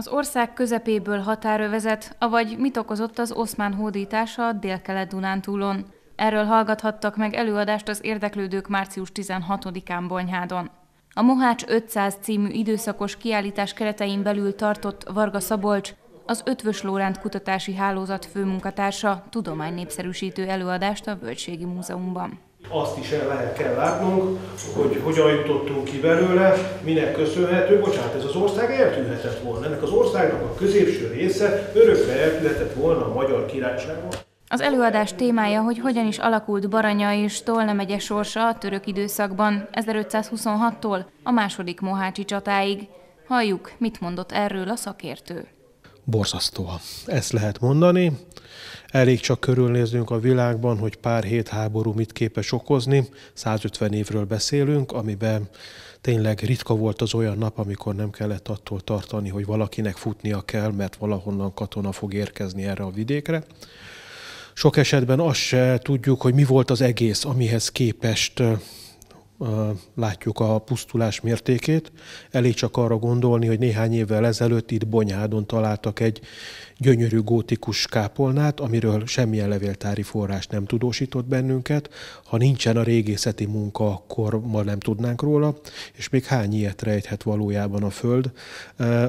Az ország közepéből határövezet, avagy mit okozott az oszmán hódítása a Dél-Kelet-Dunántúlon. Erről hallgathattak meg előadást az érdeklődők március 16-án Bonyhádon. A Mohács 500 című időszakos kiállítás keretein belül tartott Varga Szabolcs, az Ötvös Lóránt Kutatási Hálózat főmunkatársa tudománynépszerűsítő előadást a Völgységi Múzeumban azt is el lehet kell látnunk, hogy hogyan jutottunk ki belőle, minek köszönhető. Bocsánat, ez az ország eltűnhetett volna. Ennek az országnak a középső része örökre eltűnhetett volna a magyar királyságban. Az előadás témája, hogy hogyan is alakult Baranya és Tolna megye sorsa a török időszakban, 1526-tól a második Mohácsi csatáig. Halljuk, mit mondott erről a szakértő borzasztóan. Ezt lehet mondani. Elég csak körülnéznünk a világban, hogy pár hét háború mit képes okozni. 150 évről beszélünk, amiben tényleg ritka volt az olyan nap, amikor nem kellett attól tartani, hogy valakinek futnia kell, mert valahonnan katona fog érkezni erre a vidékre. Sok esetben azt se tudjuk, hogy mi volt az egész, amihez képest látjuk a pusztulás mértékét. Elég csak arra gondolni, hogy néhány évvel ezelőtt itt Bonyhádon találtak egy gyönyörű gótikus kápolnát, amiről semmilyen levéltári forrás nem tudósított bennünket. Ha nincsen a régészeti munka, akkor ma nem tudnánk róla, és még hány ilyet rejthet valójában a Föld,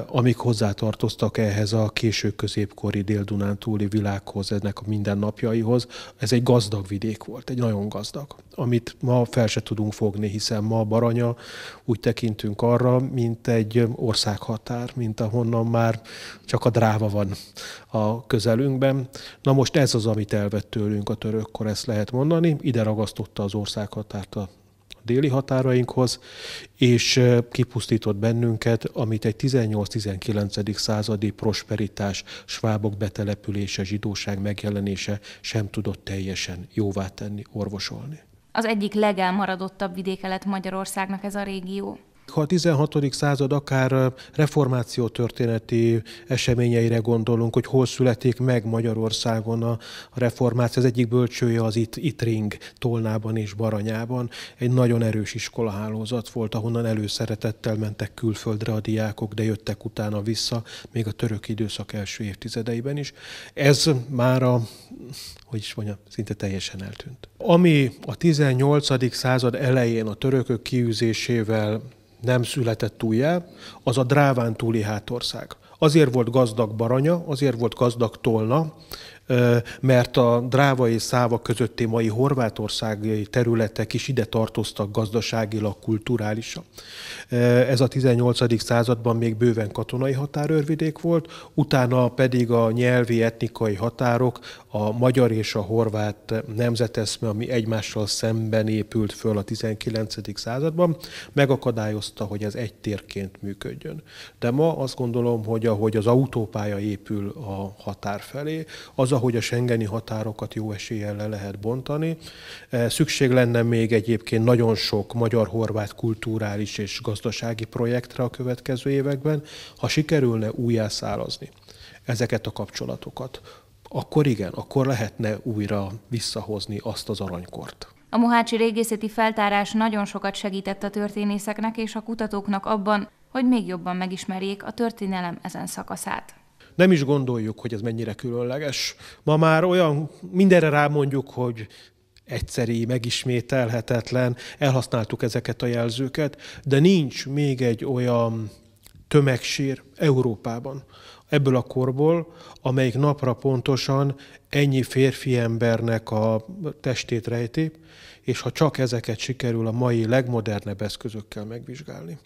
amik hozzátartoztak ehhez a késő középkori dél-dunántúli világhoz, ennek a mindennapjaihoz. Ez egy gazdag vidék volt, egy nagyon gazdag, amit ma fel se tudunk fogni kerülni, hiszen ma a Baranya úgy tekintünk arra, mint egy országhatár, mint ahonnan már csak a dráva van a közelünkben. Na most ez az, amit elvett tőlünk a törökkor, ezt lehet mondani. Ide ragasztotta az országhatárt a déli határainkhoz, és kipusztított bennünket, amit egy 18-19. századi prosperitás, svábok betelepülése, zsidóság megjelenése sem tudott teljesen jóvá tenni, orvosolni. Az egyik legelmaradottabb vidéke lett Magyarországnak ez a régió ha a 16. század akár reformáció történeti eseményeire gondolunk, hogy hol születik meg Magyarországon a reformáció, az egyik bölcsője az itt, itt ring, Tolnában és Baranyában. Egy nagyon erős iskolahálózat volt, ahonnan előszeretettel mentek külföldre a diákok, de jöttek utána vissza, még a török időszak első évtizedeiben is. Ez már a, hogy is mondjam, szinte teljesen eltűnt. Ami a 18. század elején a törökök kiűzésével nem született újjá, az a Dráván túli hátország. Azért volt gazdag Baranya, azért volt gazdag Tolna, mert a Dráva és Száva közötti mai horvátországi területek is ide tartoztak gazdaságilag, kulturálisan. Ez a 18. században még bőven katonai határőrvidék volt, utána pedig a nyelvi, etnikai határok, a magyar és a horvát nemzeteszme, ami egymással szemben épült föl a 19. században, megakadályozta, hogy ez egy térként működjön. De ma azt gondolom, hogy ahogy az autópálya épül a határ felé, az az, ahogy a Schengeni határokat jó eséllyel le lehet bontani. E, szükség lenne még egyébként nagyon sok magyar-horvát kulturális és gazdasági projektre a következő években, ha sikerülne újjászálazni ezeket a kapcsolatokat, akkor igen, akkor lehetne újra visszahozni azt az aranykort. A Mohácsi régészeti feltárás nagyon sokat segített a történészeknek és a kutatóknak abban, hogy még jobban megismerjék a történelem ezen szakaszát nem is gondoljuk, hogy ez mennyire különleges. Ma már olyan, mindenre rámondjuk, hogy egyszerű, megismételhetetlen, elhasználtuk ezeket a jelzőket, de nincs még egy olyan tömegsír Európában ebből a korból, amelyik napra pontosan ennyi férfi embernek a testét rejti, és ha csak ezeket sikerül a mai legmodernebb eszközökkel megvizsgálni,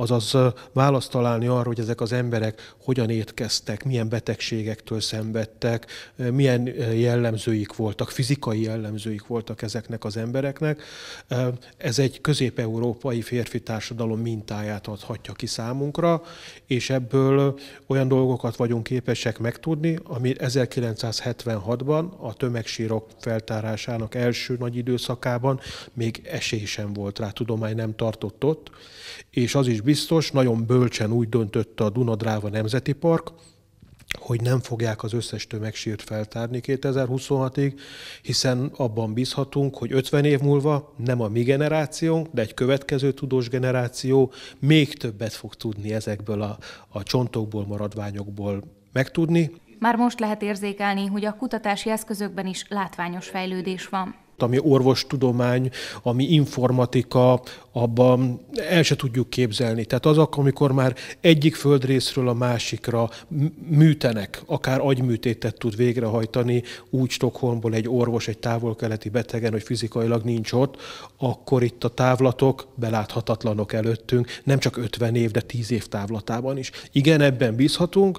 azaz választ találni arra, hogy ezek az emberek hogyan étkeztek, milyen betegségektől szenvedtek, milyen jellemzőik voltak, fizikai jellemzőik voltak ezeknek az embereknek. Ez egy közép-európai férfi társadalom mintáját adhatja ki számunkra, és ebből olyan dolgokat vagyunk képesek megtudni, ami 1976-ban a tömegsírok feltárásának első nagy időszakában még esély sem volt rá, tudomány nem tartott ott, és az is biztos, nagyon bölcsen úgy döntött a Dunadráva Nemzeti Park, hogy nem fogják az összes tömegsírt feltárni 2026-ig, hiszen abban bízhatunk, hogy 50 év múlva nem a mi generációnk, de egy következő tudós generáció még többet fog tudni ezekből a, a csontokból, maradványokból megtudni. Már most lehet érzékelni, hogy a kutatási eszközökben is látványos fejlődés van ami orvostudomány, ami informatika, abban el se tudjuk képzelni. Tehát az akkor, amikor már egyik földrészről a másikra műtenek, akár agyműtétet tud végrehajtani úgy Stockholmból egy orvos egy távol-keleti betegen, hogy fizikailag nincs ott, akkor itt a távlatok beláthatatlanok előttünk, nem csak 50 év, de 10 év távlatában is. Igen, ebben bízhatunk.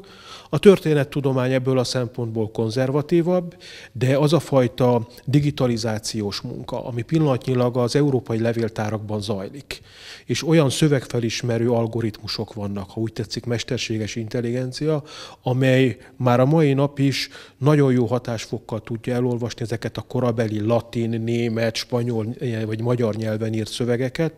A történettudomány ebből a szempontból konzervatívabb, de az a fajta digitalizáció, kommunikációs munka, ami pillanatnyilag az európai levéltárakban zajlik, és olyan szövegfelismerő algoritmusok vannak, ha úgy tetszik, mesterséges intelligencia, amely már a mai nap is nagyon jó hatásfokkal tudja elolvasni ezeket a korabeli latin, német, spanyol vagy magyar nyelven írt szövegeket,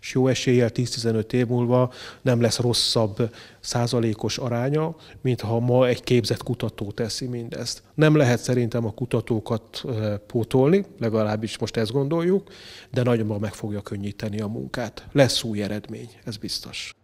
és jó eséllyel 10-15 év múlva nem lesz rosszabb százalékos aránya, mintha ma egy képzett kutató teszi mindezt. Nem lehet szerintem a kutatókat pótolni, legalábbis most ezt gondoljuk, de nagyon meg fogja könnyíteni a munkát. Lesz új eredmény, ez biztos.